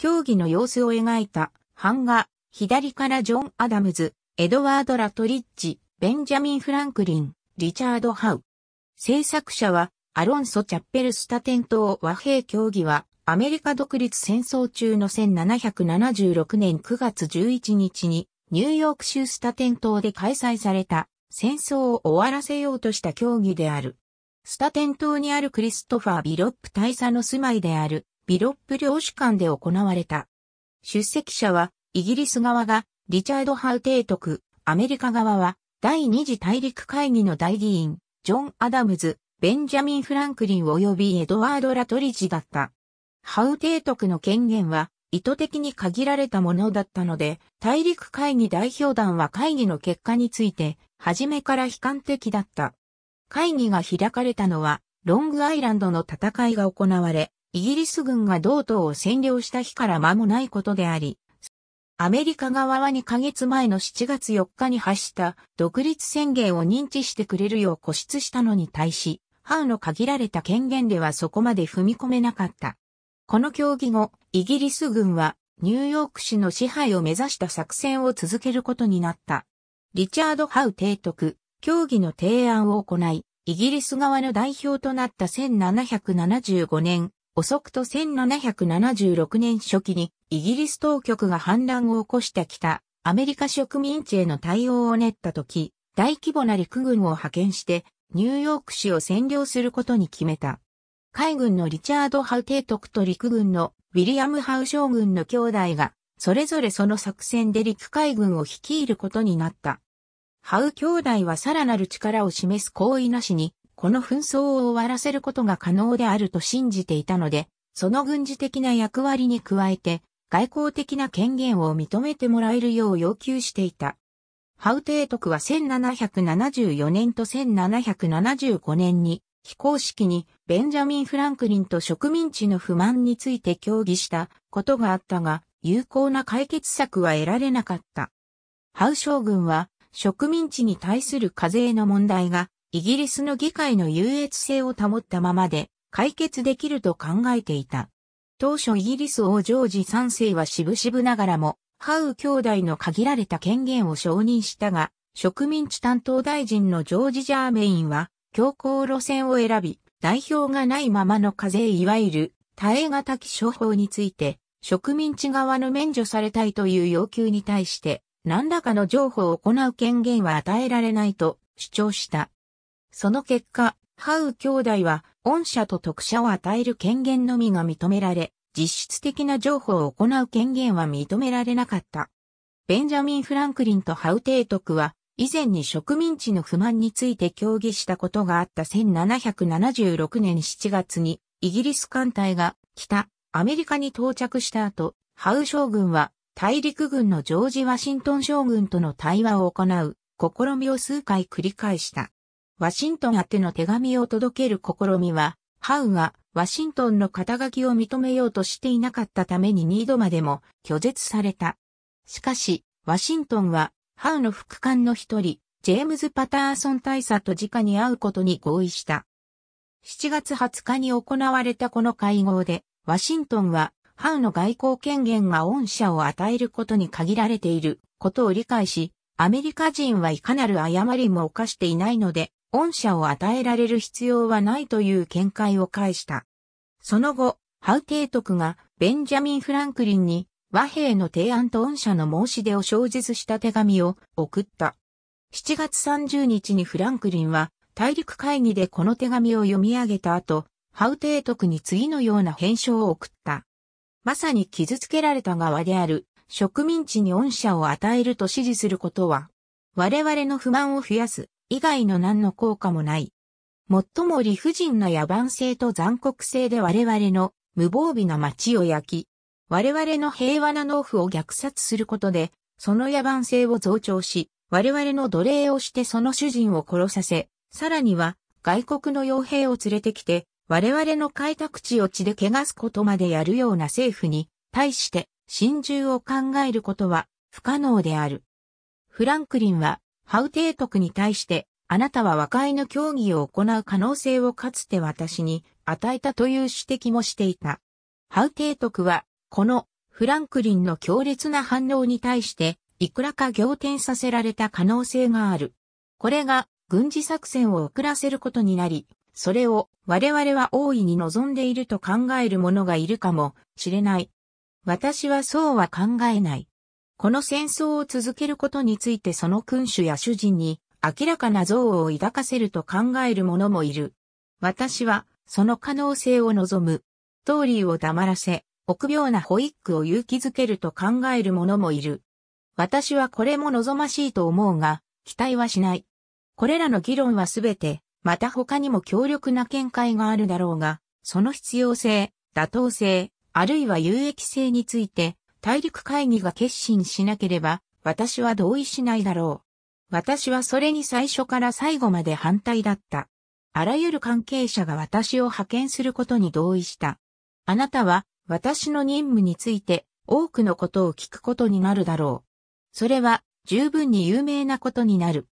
競技の様子を描いた版画、左からジョン・アダムズ、エドワード・ラトリッジ、ベンジャミン・フランクリン、リチャード・ハウ。制作者は、アロンソ・チャッペル・スタテン島和平競技は、アメリカ独立戦争中の1776年9月11日に、ニューヨーク州スタテン島で開催された、戦争を終わらせようとした競技である。スタテン島にあるクリストファー・ビロップ大佐の住まいである、ビロップ領主間で行われた。出席者は、イギリス側がリチャード・ハウ提督、アメリカ側は第二次大陸会議の大議員、ジョン・アダムズ、ベンジャミン・フランクリン及びエドワード・ラトリジだった。ハウ提督の権限は意図的に限られたものだったので、大陸会議代表団は会議の結果について、初めから悲観的だった。会議が開かれたのは、ロングアイランドの戦いが行われ、イギリス軍が同島を占領した日から間もないことであり、アメリカ側は2ヶ月前の7月4日に発した独立宣言を認知してくれるよう固執したのに対し、ハウの限られた権限ではそこまで踏み込めなかった。この協議後、イギリス軍はニューヨーク市の支配を目指した作戦を続けることになった。リチャード・ハウ提督、協議の提案を行い、イギリス側の代表となった1775年、遅くと1776年初期にイギリス当局が反乱を起こしてきたアメリカ植民地への対応を練った時、大規模な陸軍を派遣してニューヨーク市を占領することに決めた。海軍のリチャード・ハウ提督と陸軍のウィリアム・ハウ将軍の兄弟が、それぞれその作戦で陸海軍を率いることになった。ハウ兄弟はさらなる力を示す行為なしに、この紛争を終わらせることが可能であると信じていたので、その軍事的な役割に加えて、外交的な権限を認めてもらえるよう要求していた。ハウテートは1774年と1775年に、非公式にベンジャミン・フランクリンと植民地の不満について協議したことがあったが、有効な解決策は得られなかった。ハウ将軍は植民地に対する課税の問題がイギリスの議会の優越性を保ったままで解決できると考えていた。当初イギリス王ジョージ3世は渋々ながらも、ハウ兄弟の限られた権限を承認したが、植民地担当大臣のジョージ・ジャーメインは、強硬路線を選び、代表がないままの課税いわゆる、耐え難き商法について、植民地側の免除されたいという要求に対して、何らかの譲歩を行う権限は与えられないと主張した。その結果、ハウ兄弟は、御社と特者を与える権限のみが認められ、実質的な譲歩を行う権限は認められなかった。ベンジャミン・フランクリンとハウ提督は、以前に植民地の不満について協議したことがあった1776年7月に、イギリス艦隊が北アメリカに到着した後、ハウ将軍は大陸軍のジョージ・ワシントン将軍との対話を行う試みを数回繰り返した。ワシントン宛ての手紙を届ける試みは、ハウがワシントンの肩書きを認めようとしていなかったために2度までも拒絶された。しかし、ワシントンは、ハウの副官の一人、ジェームズ・パターソン大佐と直に会うことに合意した。7月20日に行われたこの会合で、ワシントンは、ハウの外交権限が恩赦を与えることに限られていることを理解し、アメリカ人はいかなる誤りも犯していないので、恩赦を与えられる必要はないという見解を返した。その後、ハウ提督がベンジャミン・フランクリンに和平の提案と恩赦の申し出を承述した手紙を送った。7月30日にフランクリンは大陸会議でこの手紙を読み上げた後、ハウ提督に次のような返書を送った。まさに傷つけられた側である植民地に恩赦を与えると指示することは、我々の不満を増やす以外の何の効果もない。最も理不尽な野蛮性と残酷性で我々の無防備な街を焼き、我々の平和な農夫を虐殺することで、その野蛮性を増長し、我々の奴隷をしてその主人を殺させ、さらには外国の傭兵を連れてきて、我々の開拓地を血で汚すことまでやるような政府に対して、心中を考えることは不可能である。フランクリンはハウ提督に対して、あなたは和解の協議を行う可能性をかつて私に与えたという指摘もしていた。ハウ提督は、このフランクリンの強烈な反応に対して、いくらか仰天させられた可能性がある。これが軍事作戦を遅らせることになり、それを我々は大いに望んでいると考える者がいるかもしれない。私はそうは考えない。この戦争を続けることについてその君主や主人に明らかな憎悪を抱かせると考える者もいる。私はその可能性を望む。トーリーを黙らせ、臆病なホイックを勇気づけると考える者もいる。私はこれも望ましいと思うが、期待はしない。これらの議論はすべて、また他にも強力な見解があるだろうが、その必要性、妥当性、あるいは有益性について、大陸会議が決心しなければ、私は同意しないだろう。私はそれに最初から最後まで反対だった。あらゆる関係者が私を派遣することに同意した。あなたは私の任務について多くのことを聞くことになるだろう。それは十分に有名なことになる。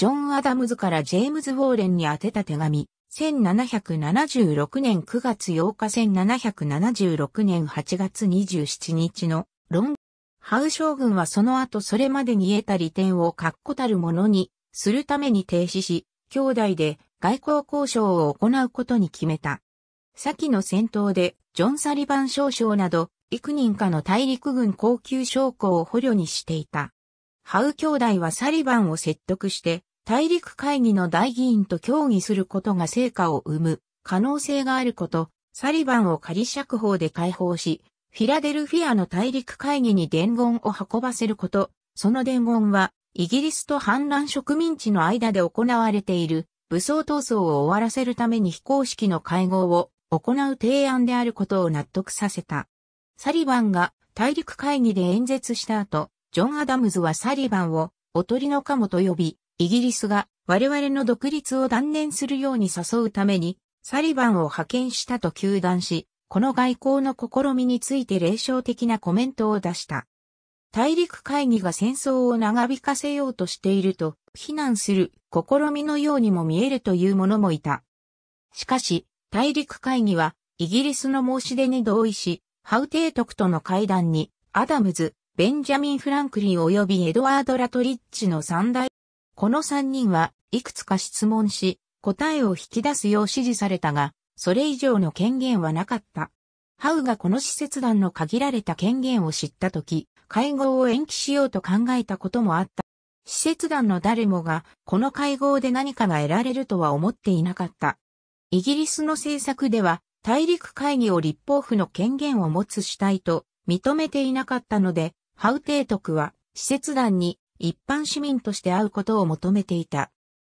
ジョン・アダムズからジェームズ・ウォーレンに宛てた手紙、1776年9月8日1776年8月27日の論ハウ将軍はその後それまでに得た利点を確固たるものにするために停止し、兄弟で外交交渉を行うことに決めた。先の戦闘でジョン・サリバン少将など幾人かの大陸軍高級将校を捕虜にしていた。ハウ兄弟はサリバンを説得して大陸会議の大議員と協議することが成果を生む可能性があること、サリバンを仮釈放で解放し、フィラデルフィアの大陸会議に伝言を運ばせること、その伝言は、イギリスと反乱植民地の間で行われている武装闘争を終わらせるために非公式の会合を行う提案であることを納得させた。サリバンが大陸会議で演説した後、ジョン・アダムズはサリバンをおとりのカモと呼び、イギリスが我々の独立を断念するように誘うために、サリバンを派遣したと求断し、この外交の試みについて霊障的なコメントを出した。大陸会議が戦争を長引かせようとしていると、非難する試みのようにも見えるという者もいた。しかし、大陸会議は、イギリスの申し出に同意し、ハウ提督との会談に、アダムズ、ベンジャミン・フランクリン及びエドワード・ラトリッチの三大この三人はいくつか質問し、答えを引き出すよう指示されたが、それ以上の権限はなかった。ハウがこの使節団の限られた権限を知ったとき、会合を延期しようと考えたこともあった。使節団の誰もが、この会合で何かが得られるとは思っていなかった。イギリスの政策では、大陸会議を立法府の権限を持つ主体と認めていなかったので、ハウ提督は、施設団に一般市民として会うことを求めていた。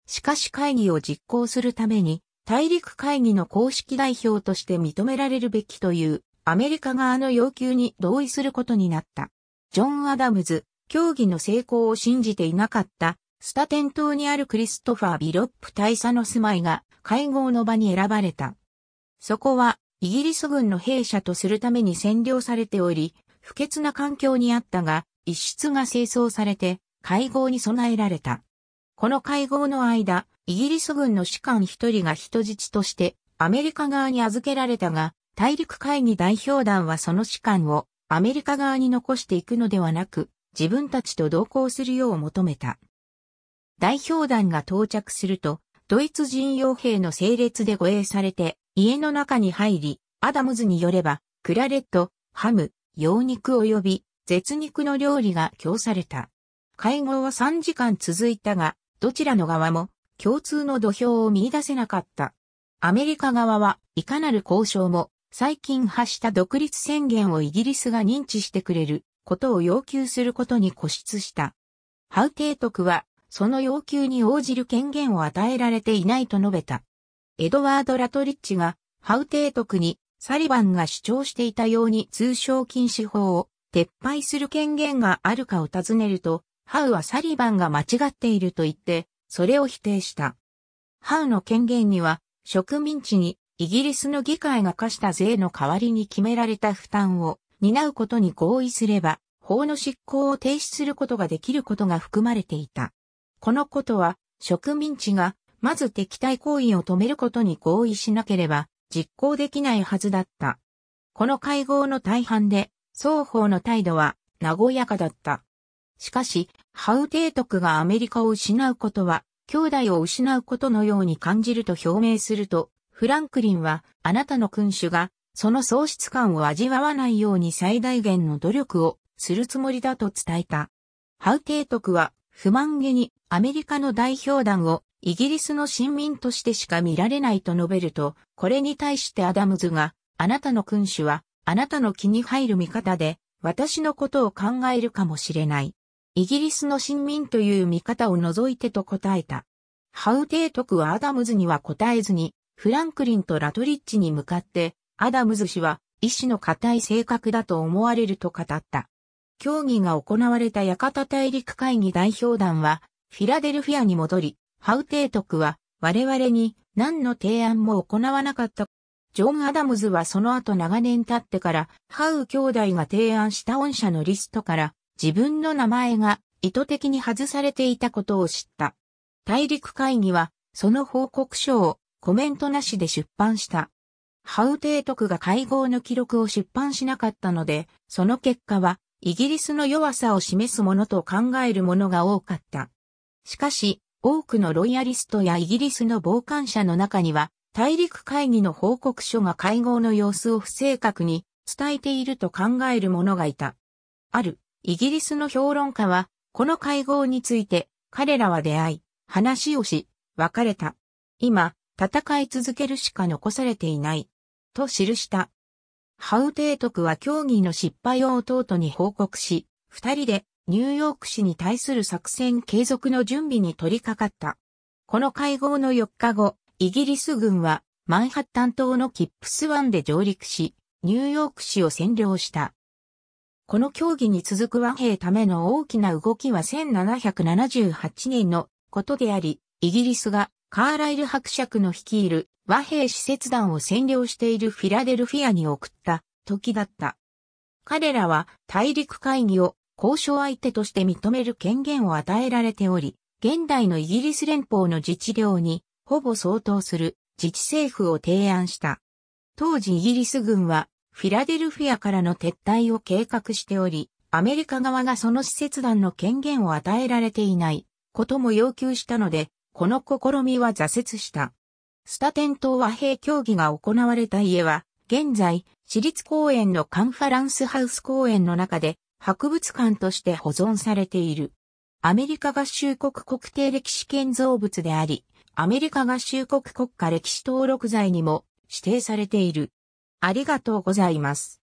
しかし会議を実行するために、大陸会議の公式代表として認められるべきというアメリカ側の要求に同意することになった。ジョン・アダムズ、協議の成功を信じていなかったスタテン島にあるクリストファー・ビロップ大佐の住まいが会合の場に選ばれた。そこはイギリス軍の兵舎とするために占領されており、不潔な環境にあったが、一室が清掃されて会合に備えられた。この会合の間、イギリス軍の士官一人が人質としてアメリカ側に預けられたが、大陸会議代表団はその士官をアメリカ側に残していくのではなく、自分たちと同行するよう求めた。代表団が到着すると、ドイツ人傭兵の整列で護衛されて、家の中に入り、アダムズによれば、クラレット、ハム、羊肉及び、絶肉の料理が供された。会合は3時間続いたが、どちらの側も共通の土俵を見出せなかった。アメリカ側はいかなる交渉も最近発した独立宣言をイギリスが認知してくれることを要求することに固執した。ハウ提督はその要求に応じる権限を与えられていないと述べた。エドワード・ラトリッチがハウ提督にサリバンが主張していたように通商禁止法を撤廃する権限があるかを尋ねると、ハウはサリバンが間違っていると言って、それを否定した。ハウの権限には、植民地にイギリスの議会が課した税の代わりに決められた負担を担うことに合意すれば、法の執行を停止することができることが含まれていた。このことは、植民地が、まず敵対行為を止めることに合意しなければ、実行できないはずだった。この会合の大半で、双方の態度は、和やかだった。しかし、ハウ提督がアメリカを失うことは、兄弟を失うことのように感じると表明すると、フランクリンは、あなたの君主が、その喪失感を味わわないように最大限の努力をするつもりだと伝えた。ハウ提督は、不満げにアメリカの代表団をイギリスの親民としてしか見られないと述べると、これに対してアダムズが、あなたの君主は、あなたの気に入る見方で、私のことを考えるかもしれない。イギリスの臣民という見方を除いてと答えた。ハウ提督はアダムズには答えずに、フランクリンとラトリッチに向かって、アダムズ氏は、意志の固い性格だと思われると語った。協議が行われた館大陸会議代表団は、フィラデルフィアに戻り、ハウ提督は、我々に何の提案も行わなかった。ジョン・アダムズはその後長年経ってから、ハウ兄弟が提案した御社のリストから、自分の名前が意図的に外されていたことを知った。大陸会議は、その報告書をコメントなしで出版した。ハウ提督が会合の記録を出版しなかったので、その結果は、イギリスの弱さを示すものと考えるものが多かった。しかし、多くのロイヤリストやイギリスの傍観者の中には、大陸会議の報告書が会合の様子を不正確に伝えていると考える者がいた。あるイギリスの評論家は、この会合について、彼らは出会い、話をし、別れた。今、戦い続けるしか残されていない。と記した。ハウ提督は協議の失敗を弟に報告し、二人でニューヨーク市に対する作戦継続の準備に取り掛かった。この会合の4日後、イギリス軍はマンハッタン島のキップス湾で上陸し、ニューヨーク市を占領した。この協議に続く和平ための大きな動きは1778年のことであり、イギリスがカーライル伯爵の率いる和平使節団を占領しているフィラデルフィアに送った時だった。彼らは大陸会議を交渉相手として認める権限を与えられており、現代のイギリス連邦の自治領にほぼ相当する自治政府を提案した。当時イギリス軍はフィラデルフィアからの撤退を計画しており、アメリカ側がその施設団の権限を与えられていないことも要求したので、この試みは挫折した。スタテン島和平協議が行われた家は、現在、私立公園のカンファランスハウス公園の中で、博物館として保存されている。アメリカ合衆国国定歴史建造物であり、アメリカ合衆国国家歴史登録財にも指定されている。ありがとうございます。